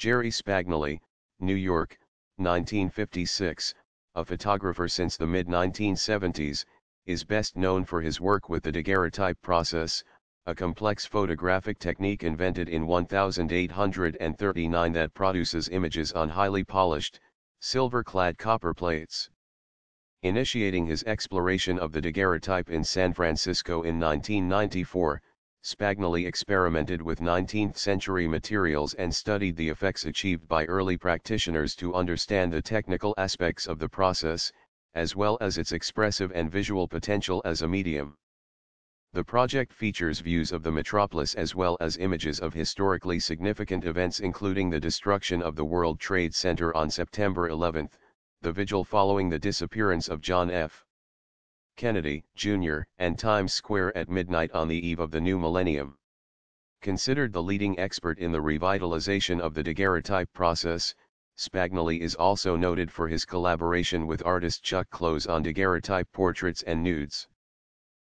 Jerry Spagnoli, New York, 1956, a photographer since the mid-1970s, is best known for his work with the daguerreotype process, a complex photographic technique invented in 1839 that produces images on highly polished, silver-clad copper plates. Initiating his exploration of the daguerreotype in San Francisco in 1994, Spagnoli experimented with 19th-century materials and studied the effects achieved by early practitioners to understand the technical aspects of the process, as well as its expressive and visual potential as a medium. The project features views of the metropolis as well as images of historically significant events including the destruction of the World Trade Center on September 11, the vigil following the disappearance of John F. Kennedy, Jr., and Times Square at midnight on the eve of the new millennium. Considered the leading expert in the revitalization of the daguerreotype process, Spagnoli is also noted for his collaboration with artist Chuck Close on daguerreotype portraits and nudes.